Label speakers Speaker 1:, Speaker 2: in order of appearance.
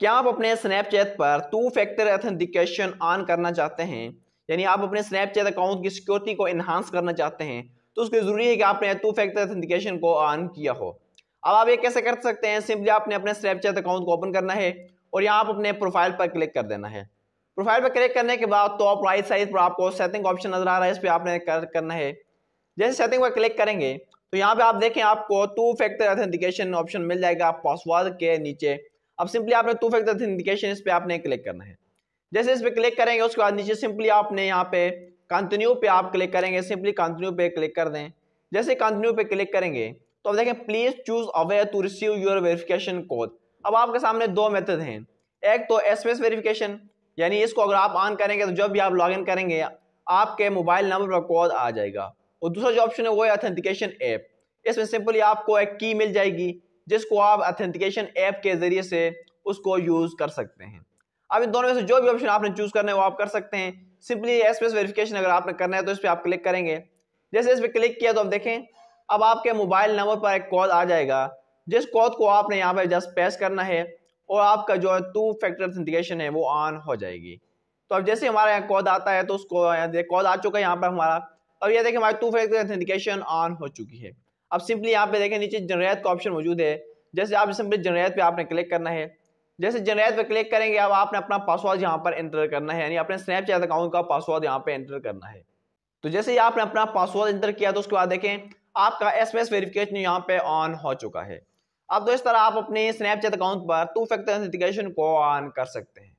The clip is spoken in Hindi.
Speaker 1: क्या आप अपने स्नैपचैट पर टू फैक्टर ऑथेंटिकेशन ऑन करना चाहते हैं यानी आप अपने स्नैपचैट अकाउंट की सिक्योरिटी को इन्हांस करना चाहते हैं तो उसके ज़रूरी है कि आपने टू फैक्टर ऑथेंटिकेशन को ऑन किया हो अब आप ये कैसे कर सकते हैं सिंपली आपने अपने स्नैपचैट अकाउंट को ओपन करना है और यहाँ आप अपने प्रोफाइल पर क्लिक कर देना है प्रोफाइल पर क्लिक करने के बाद तो आप राइट साइड पर आपको सेटिंग ऑप्शन नजर आ रहा है इस पर आपने करना है जैसे सेटिंग पर क्लिक करेंगे तो यहाँ पे आप देखें आपको टू फैक्टर ऑथेंटिकेशन ऑप्शन मिल जाएगा पासवर्ड के नीचे अब सिंपली आपने टू फैक्टर ऑथेंटिकेशन इस पर आपने क्लिक करना है जैसे इस पर क्लिक करेंगे उसके बाद नीचे सिंपली आपने यहाँ पे कंटिन्यू पे आप क्लिक करेंगे सिंपली कंटिन्यू पे क्लिक कर दें जैसे कंटिन्यू पे क्लिक करेंगे तो अब देखें please choose a way to receive your verification code अब आपके सामने दो मेथड हैं एक तो एस एम वेरिफिकेशन यानी इसको अगर आप ऑन करेंगे तो जब भी आप लॉगिन करेंगे आपके मोबाइल नंबर पर कोड आ जाएगा और दूसरा जो ऑप्शन है वो है ऑथेंटिकेशन ऐप इसमें सिंपली आपको एक की मिल जाएगी जिसको आप अथेंटिकेशन ऐप के जरिए से उसको यूज कर सकते हैं अब इन दोनों में से जो भी ऑप्शन आपने चूज करना है वो आप कर सकते हैं सिंपली एस वेरिफिकेशन अगर आपने करना है तो इस पर आप क्लिक करेंगे जैसे इस पर क्लिक किया तो आप देखें अब आपके मोबाइल नंबर पर एक कॉल आ जाएगा जिस कॉल को आपने यहाँ पर जस्ट पेश करना है और आपका जो है टू फैक्टर अथेंटिकेशन है वो ऑन हो जाएगी तो अब जैसे हमारा यहाँ कॉल आता है तो उसको कॉल आ चुका है यहाँ पर हमारा अब ये देखें हमारी टू फैक्टर अथेंटिकेशन ऑन हो चुकी है अब सिंपली यहाँ पे देखें नीचे जनरेट का ऑप्शन मौजूद है जैसे आप जैसे जनरेत पे आपने क्लिक करना है जैसे जनरेत पे क्लिक करेंगे अब आपने अपना पासवर्ड यहाँ पर एंटर करना है यानी अपने स्नैपचैट अकाउंट का पासवर्ड यहाँ पे एंटर करना है तो जैसे ही आपने अपना पासवर्ड एंटर किया तो उसके बाद देखें आपका एस एम वेरिफिकेशन यहाँ पे ऑन हो चुका है अब तो इस तरह आप अपने स्नैपचैट अकाउंट पर टू फैक्टर को ऑन कर सकते हैं